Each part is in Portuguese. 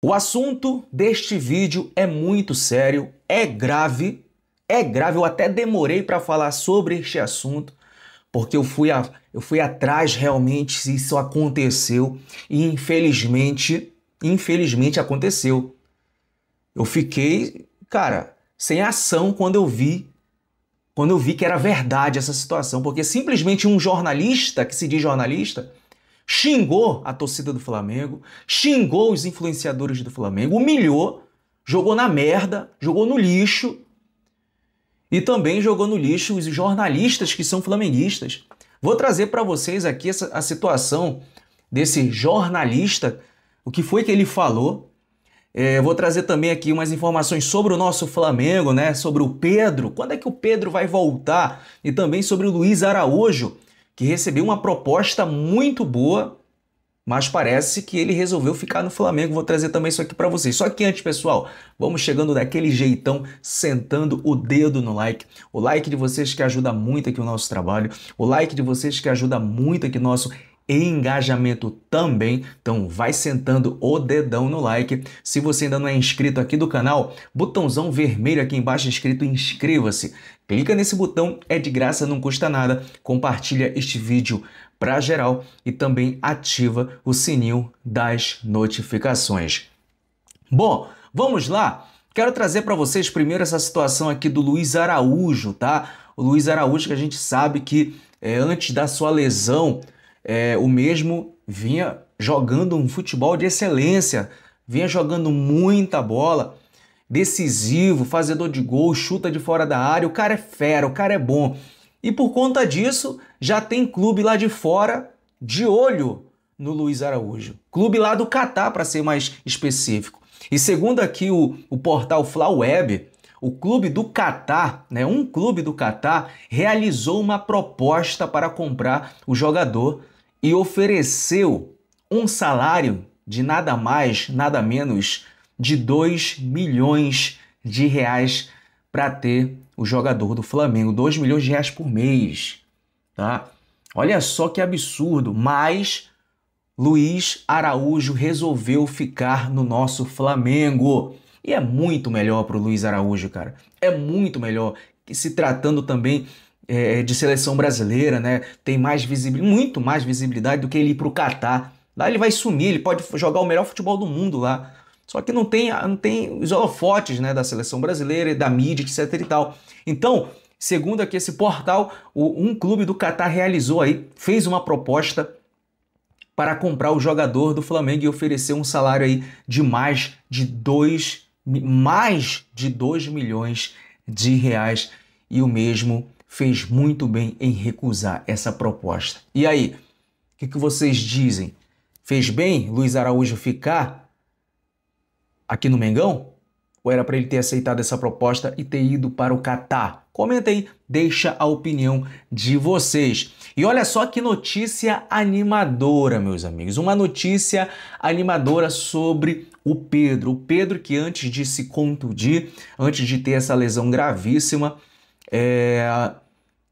O assunto deste vídeo é muito sério, é grave, é grave. Eu até demorei para falar sobre este assunto, porque eu fui, a, eu fui atrás realmente se isso aconteceu e infelizmente, infelizmente aconteceu. Eu fiquei, cara, sem ação quando eu vi, quando eu vi que era verdade essa situação, porque simplesmente um jornalista que se diz jornalista xingou a torcida do Flamengo, xingou os influenciadores do Flamengo, humilhou, jogou na merda, jogou no lixo e também jogou no lixo os jornalistas que são flamenguistas. Vou trazer para vocês aqui essa, a situação desse jornalista, o que foi que ele falou. É, vou trazer também aqui umas informações sobre o nosso Flamengo, né? Sobre o Pedro, quando é que o Pedro vai voltar? E também sobre o Luiz Araújo, que recebeu uma proposta muito boa, mas parece que ele resolveu ficar no Flamengo. Vou trazer também isso aqui para vocês. Só que antes, pessoal, vamos chegando daquele jeitão, sentando o dedo no like. O like de vocês que ajuda muito aqui o nosso trabalho, o like de vocês que ajuda muito aqui o nosso e engajamento também. Então vai sentando o dedão no like. Se você ainda não é inscrito aqui do canal, botãozão vermelho aqui embaixo escrito inscreva-se. Clica nesse botão, é de graça, não custa nada. Compartilha este vídeo para geral e também ativa o sininho das notificações. Bom, vamos lá. Quero trazer para vocês primeiro essa situação aqui do Luiz Araújo, tá? O Luiz Araújo que a gente sabe que é, antes da sua lesão é, o mesmo vinha jogando um futebol de excelência, vinha jogando muita bola, decisivo, fazedor de gol, chuta de fora da área, o cara é fera, o cara é bom. E por conta disso, já tem clube lá de fora de olho no Luiz Araújo. Clube lá do Catar, para ser mais específico. E segundo aqui o, o portal Flaweb, o clube do Catar, né, um clube do Catar, realizou uma proposta para comprar o jogador e ofereceu um salário de nada mais, nada menos de 2 milhões de reais para ter o jogador do Flamengo, 2 milhões de reais por mês, tá? Olha só que absurdo, mas Luiz Araújo resolveu ficar no nosso Flamengo. E é muito melhor para o Luiz Araújo, cara. É muito melhor, se tratando também é, é, de seleção brasileira, né? Tem mais visibilidade, muito mais visibilidade do que ele ir pro Catar. Lá ele vai sumir, ele pode jogar o melhor futebol do mundo lá. Só que não tem, não tem os holofotes né, da seleção brasileira, da mídia, etc e tal. Então, segundo aqui esse portal, o, um clube do Catar realizou aí, fez uma proposta para comprar o jogador do Flamengo e oferecer um salário aí de mais de 2 mais de 2 milhões de reais e o mesmo fez muito bem em recusar essa proposta. E aí, o que, que vocês dizem? Fez bem Luiz Araújo ficar aqui no Mengão? Ou era para ele ter aceitado essa proposta e ter ido para o Catar? Comenta aí, deixa a opinião de vocês. E olha só que notícia animadora, meus amigos. Uma notícia animadora sobre o Pedro. O Pedro que antes de se contundir, antes de ter essa lesão gravíssima, é,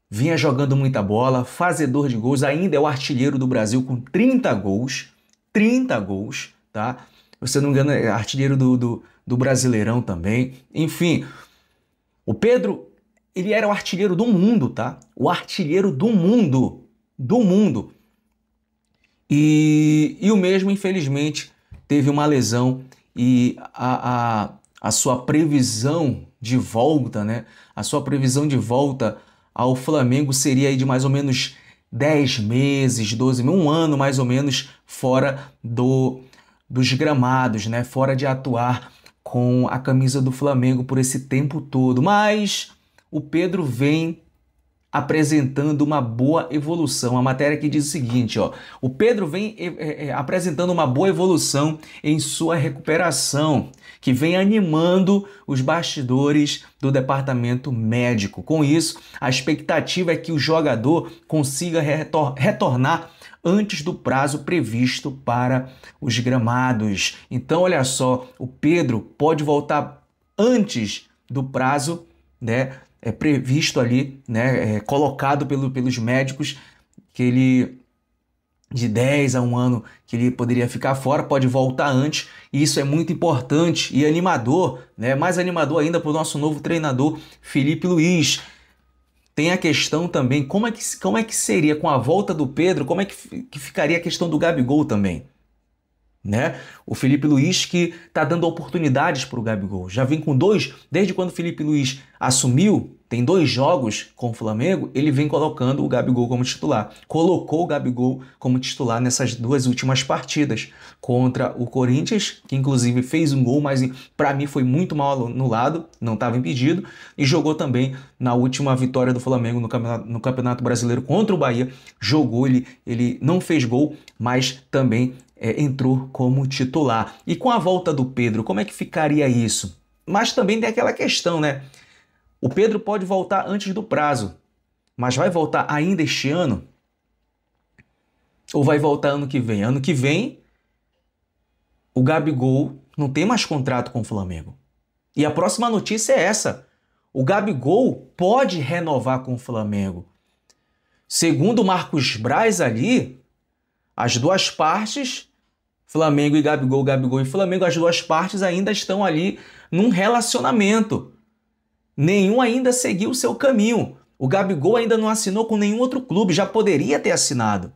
vinha jogando muita bola, fazedor de gols, ainda é o artilheiro do Brasil com 30 gols. 30 gols, tá? Você não engana, é artilheiro do, do, do Brasileirão também. Enfim, o Pedro, ele era o artilheiro do mundo, tá? O artilheiro do mundo. Do mundo. E, e o mesmo, infelizmente, teve uma lesão e a, a, a sua previsão de volta, né? A sua previsão de volta ao Flamengo seria aí de mais ou menos 10 meses, 12, um ano mais ou menos fora do dos gramados, né? Fora de atuar com a camisa do Flamengo por esse tempo todo. Mas o Pedro vem apresentando uma boa evolução. A matéria que diz o seguinte, ó, o Pedro vem é, é, apresentando uma boa evolução em sua recuperação, que vem animando os bastidores do departamento médico. Com isso, a expectativa é que o jogador consiga retor retornar antes do prazo previsto para os gramados. Então, olha só, o Pedro pode voltar antes do prazo né, é, previsto ali, né, é, colocado pelo, pelos médicos, que ele de 10 a um ano que ele poderia ficar fora, pode voltar antes, e isso é muito importante e animador, né? mais animador ainda para o nosso novo treinador Felipe Luiz. Tem a questão também, como é que, como é que seria com a volta do Pedro, como é que, que ficaria a questão do Gabigol também? Né? O Felipe Luiz que está dando oportunidades para o Gabigol. Já vem com dois, desde quando o Felipe Luiz assumiu, tem dois jogos com o Flamengo, ele vem colocando o Gabigol como titular. Colocou o Gabigol como titular nessas duas últimas partidas contra o Corinthians, que inclusive fez um gol, mas para mim foi muito mal anulado, não estava impedido, e jogou também na última vitória do Flamengo no campeonato, no campeonato Brasileiro contra o Bahia. Jogou ele, ele não fez gol, mas também é, entrou como titular. E com a volta do Pedro, como é que ficaria isso? Mas também tem aquela questão, né? O Pedro pode voltar antes do prazo, mas vai voltar ainda este ano? Ou vai voltar ano que vem? Ano que vem, o Gabigol não tem mais contrato com o Flamengo. E a próxima notícia é essa. O Gabigol pode renovar com o Flamengo. Segundo o Marcos Braz ali, as duas partes, Flamengo e Gabigol, Gabigol e Flamengo, as duas partes ainda estão ali num relacionamento. Nenhum ainda seguiu o seu caminho. O Gabigol ainda não assinou com nenhum outro clube, já poderia ter assinado.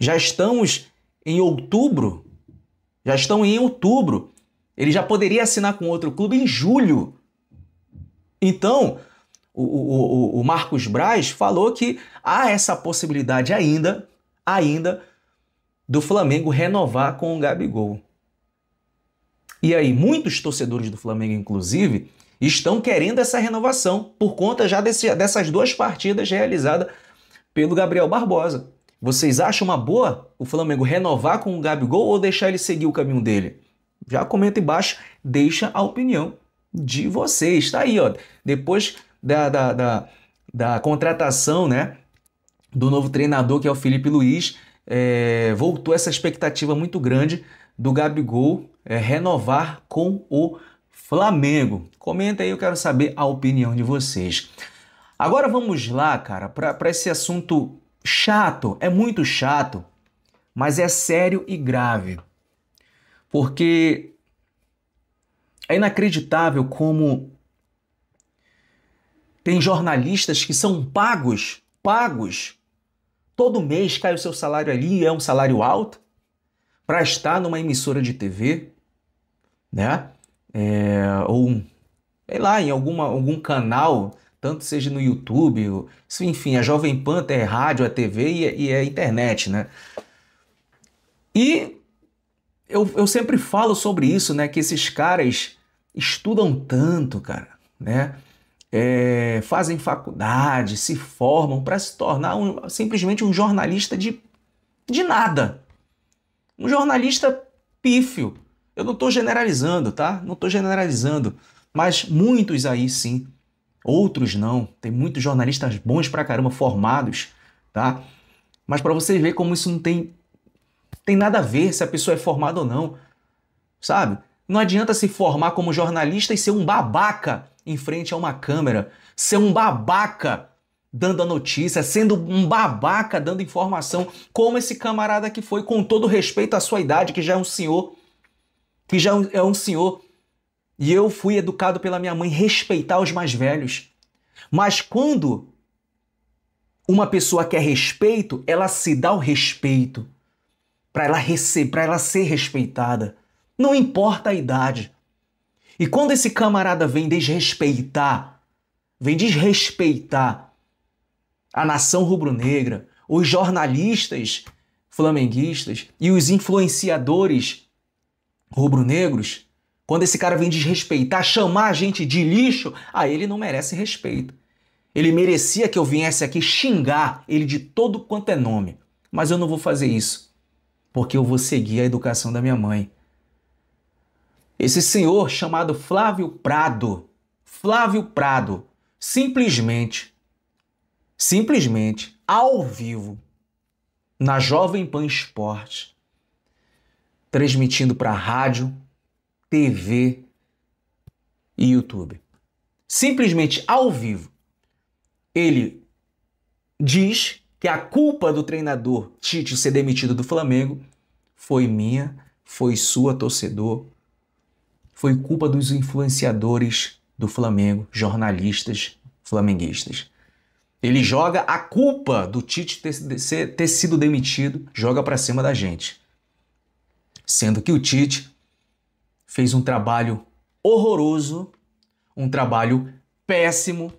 Já estamos em outubro. Já estão em outubro. Ele já poderia assinar com outro clube em julho. Então, o, o, o, Marcos Braz falou que há essa possibilidade ainda ainda do Flamengo renovar com o Gabigol. E aí, muitos torcedores do Flamengo, inclusive, estão querendo essa renovação por conta já desse, dessas duas partidas realizadas pelo Gabriel Barbosa. Vocês acham uma boa o Flamengo renovar com o Gabigol ou deixar ele seguir o caminho dele? Já comenta embaixo, deixa a opinião de vocês. Tá aí, ó. Depois da, da, da, da contratação, né? do novo treinador, que é o Felipe Luiz. É, voltou essa expectativa muito grande do Gabigol é, renovar com o Flamengo. Comenta aí, eu quero saber a opinião de vocês. Agora vamos lá, cara, para esse assunto chato, é muito chato, mas é sério e grave. Porque é inacreditável como tem jornalistas que são pagos, pagos Todo mês cai o seu salário ali e é um salário alto para estar numa emissora de TV, né? É, ou sei lá, em alguma, algum canal, tanto seja no YouTube, ou, enfim, a Jovem Pan é rádio, é TV e, e é internet, né? E eu, eu sempre falo sobre isso, né? Que esses caras estudam tanto, cara, né? é, fazem faculdade, se formam para se tornar um, simplesmente um jornalista de, de nada. Um jornalista pífio. Eu não estou generalizando, tá? Não estou generalizando. Mas muitos aí sim. Outros não. Tem muitos jornalistas bons pra caramba formados, tá? Mas para você ver como isso não tem, tem nada a ver se a pessoa é formada ou não, sabe? Não adianta se formar como jornalista e ser um babaca em frente a uma câmera, ser um babaca dando a notícia, sendo um babaca dando informação, como esse camarada que foi, com todo respeito à sua idade, que já é um senhor, que já é um é senhor. E eu fui educado pela minha mãe respeitar os mais velhos. Mas quando uma pessoa quer respeito, ela se dá o respeito para ela receber, para ela ser respeitada. Não importa a idade. E quando esse camarada vem desrespeitar, vem desrespeitar a nação rubro-negra, os jornalistas flamenguistas e os influenciadores rubro-negros, quando esse cara vem desrespeitar, chamar a gente de lixo, aí ah, ele não merece respeito. Ele merecia que eu viesse aqui xingar ele de todo quanto é nome. Mas eu não vou fazer isso, porque eu vou seguir a educação da minha mãe. Esse senhor chamado Flávio Prado, Flávio Prado, simplesmente, simplesmente, ao vivo, na Jovem Pan Esporte, transmitindo para rádio, TV e YouTube. Simplesmente ao vivo, ele diz que a culpa do treinador Tite ser demitido do Flamengo foi minha, foi sua, torcedor, foi culpa dos influenciadores do Flamengo, jornalistas flamenguistas. Ele joga a culpa do Tite ter, ter sido demitido, joga para cima da gente. Sendo que o Tite fez um trabalho horroroso, um trabalho péssimo,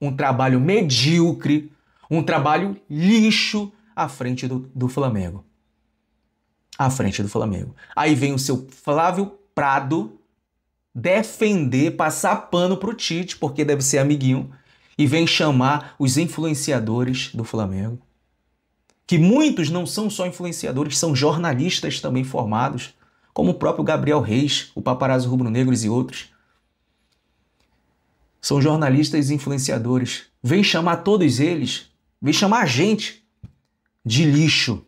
um trabalho medíocre, um trabalho lixo à frente do, do Flamengo. À frente do Flamengo. Aí vem o seu Flávio Prado, defender, passar pano pro Tite, porque deve ser amiguinho, e vem chamar os influenciadores do Flamengo. Que muitos não são só influenciadores, são jornalistas também formados, como o próprio Gabriel Reis, o Paparazzo Rubro Negros e outros. São jornalistas e influenciadores. Vem chamar todos eles, vem chamar a gente de lixo.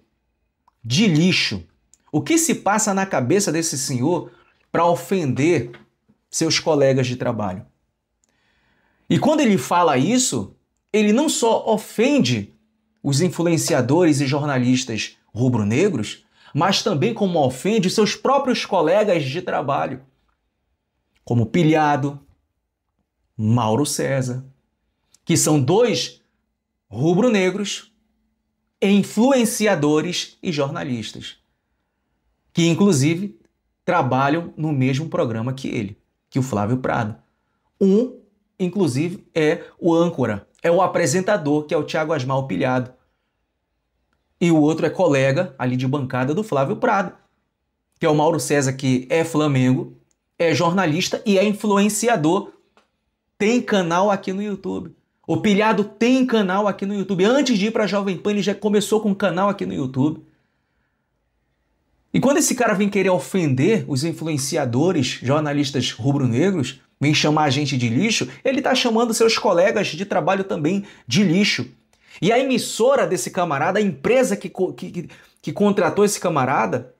De lixo. O que se passa na cabeça desse senhor para ofender seus colegas de trabalho. E quando ele fala isso, ele não só ofende os influenciadores e jornalistas rubro-negros, mas também como ofende seus próprios colegas de trabalho, como Pilhado, Mauro César, que são dois rubro-negros, influenciadores e jornalistas, que inclusive trabalham no mesmo programa que ele que o Flávio Prado. Um, inclusive, é o âncora, é o apresentador, que é o Tiago Asmal Pilhado. E o outro é colega ali de bancada do Flávio Prado, que é o Mauro César, que é Flamengo, é jornalista e é influenciador. Tem canal aqui no YouTube. O Pilhado tem canal aqui no YouTube. Antes de ir para a Jovem Pan, ele já começou com um canal aqui no YouTube. E quando esse cara vem querer ofender os influenciadores, jornalistas rubro-negros, vem chamar a gente de lixo, ele está chamando seus colegas de trabalho também de lixo. E a emissora desse camarada, a empresa que, que, que contratou esse camarada,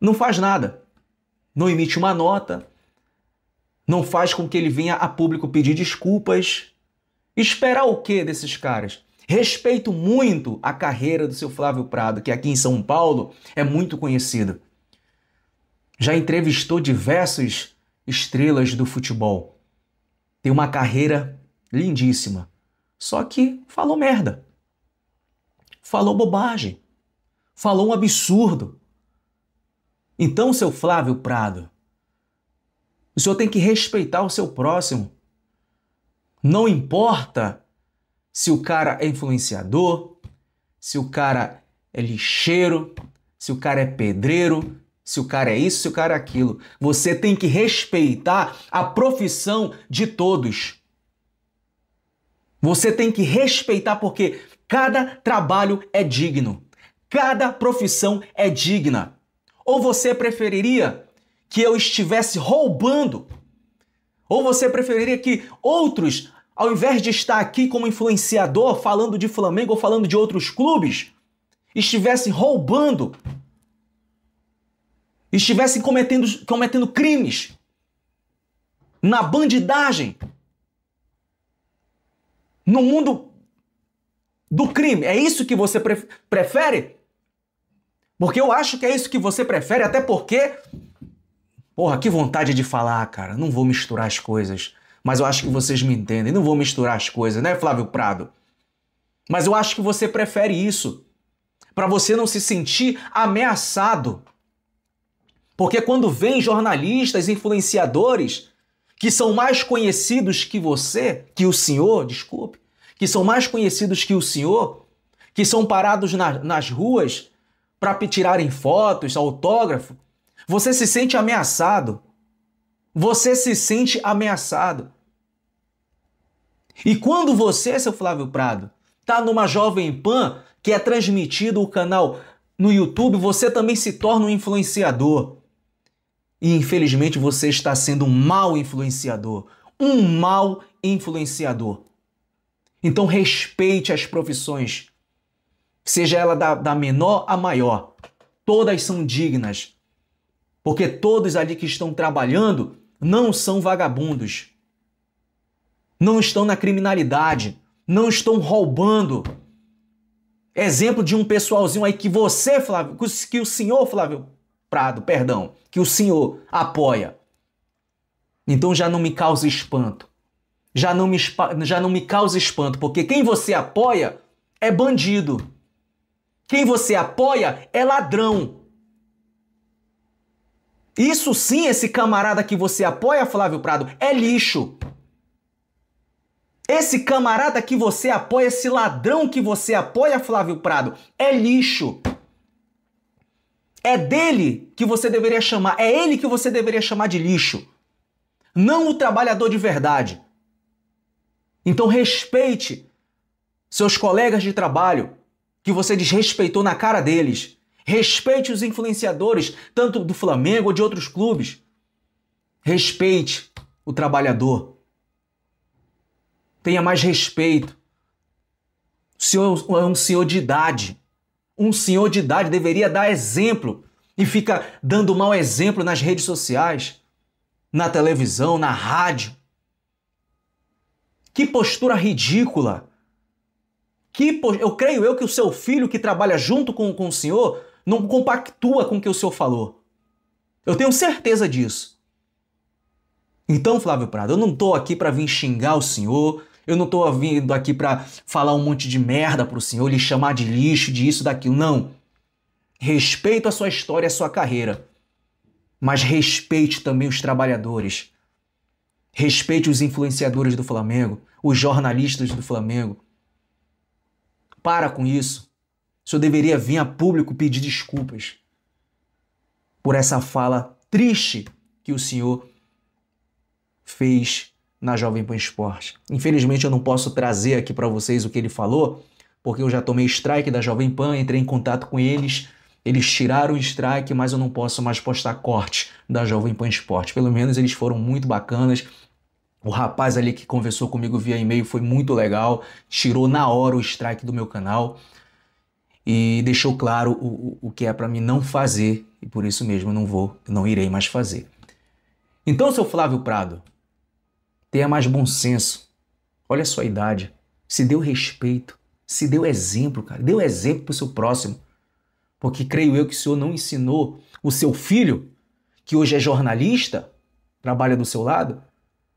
não faz nada. Não emite uma nota, não faz com que ele venha a público pedir desculpas. Esperar o que desses caras? Respeito muito a carreira do seu Flávio Prado, que aqui em São Paulo é muito conhecido. Já entrevistou diversas estrelas do futebol. Tem uma carreira lindíssima. Só que falou merda. Falou bobagem. Falou um absurdo. Então, seu Flávio Prado, o senhor tem que respeitar o seu próximo. Não importa se o cara é influenciador, se o cara é lixeiro, se o cara é pedreiro, se o cara é isso, se o cara é aquilo. Você tem que respeitar a profissão de todos. Você tem que respeitar porque cada trabalho é digno. Cada profissão é digna. Ou você preferiria que eu estivesse roubando? Ou você preferiria que outros ao invés de estar aqui como influenciador falando de Flamengo ou falando de outros clubes, estivessem roubando, estivessem cometendo, cometendo crimes na bandidagem, no mundo do crime. É isso que você pre prefere? Porque eu acho que é isso que você prefere, até porque. Porra, que vontade de falar, cara. Não vou misturar as coisas. Mas eu acho que vocês me entendem. Não vou misturar as coisas, né, Flávio Prado? Mas eu acho que você prefere isso. Para você não se sentir ameaçado. Porque quando vem jornalistas, influenciadores que são mais conhecidos que você, que o senhor, desculpe, que são mais conhecidos que o senhor, que são parados na, nas ruas para tirarem fotos, autógrafo, você se sente ameaçado. Você se sente ameaçado. E quando você, seu Flávio Prado, tá numa Jovem Pan que é transmitido o canal no YouTube, você também se torna um influenciador. E infelizmente você está sendo um mau influenciador. Um mau influenciador. Então respeite as profissões, seja ela da, da menor a maior. Todas são dignas, porque todos ali que estão trabalhando não são vagabundos, não estão na criminalidade, não estão roubando. Exemplo de um pessoalzinho aí que você, Flávio, que o senhor Flávio Prado, perdão, que o senhor apoia. Então já não me causa espanto. Já não me, já não me causa espanto, porque quem você apoia é bandido. Quem você apoia é ladrão. Isso sim, esse camarada que você apoia, Flávio Prado, é lixo. Esse camarada que você apoia, esse ladrão que você apoia, Flávio Prado, é lixo. É dele que você deveria chamar, é ele que você deveria chamar de lixo. Não o trabalhador de verdade. Então respeite seus colegas de trabalho que você desrespeitou na cara deles. Respeite os influenciadores, tanto do Flamengo ou de outros clubes. Respeite o trabalhador. Tenha mais respeito. O senhor é um senhor de idade. Um senhor de idade deveria dar exemplo e fica dando mau exemplo nas redes sociais, na televisão, na rádio. Que postura ridícula! Que post... Eu creio eu que o seu filho que trabalha junto com, com o senhor não compactua com o que o senhor falou. Eu tenho certeza disso. Então, Flávio Prado, eu não estou aqui para vir xingar o senhor, eu não estou vindo aqui para falar um monte de merda para o senhor, lhe chamar de lixo, de isso, daquilo. Não. Respeito a sua história, a sua carreira. Mas respeite também os trabalhadores. Respeite os influenciadores do Flamengo, os jornalistas do Flamengo. Para com isso. O senhor deveria vir a público pedir desculpas por essa fala triste que o senhor fez na Jovem Pan Esporte. Infelizmente eu não posso trazer aqui para vocês o que ele falou, porque eu já tomei strike da Jovem Pan, entrei em contato com eles, eles tiraram o strike, mas eu não posso mais postar corte da Jovem Pan Esporte. Pelo menos eles foram muito bacanas. O rapaz ali que conversou comigo via e-mail foi muito legal, tirou na hora o strike do meu canal e deixou claro o, o que é para mim não fazer e por isso mesmo não vou, não irei mais fazer. Então, seu Flávio Prado, tenha mais bom senso. Olha a sua idade, se deu respeito, se deu exemplo, cara, deu exemplo para o seu próximo, porque creio eu que o senhor não ensinou o seu filho, que hoje é jornalista, trabalha do seu lado,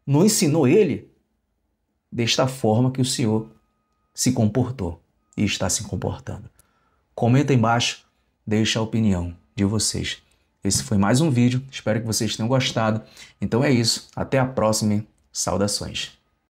não ensinou ele desta forma que o senhor se comportou e está se comportando. Comenta embaixo, deixa a opinião de vocês. Esse foi mais um vídeo, espero que vocês tenham gostado. Então é isso, até a próxima, saudações.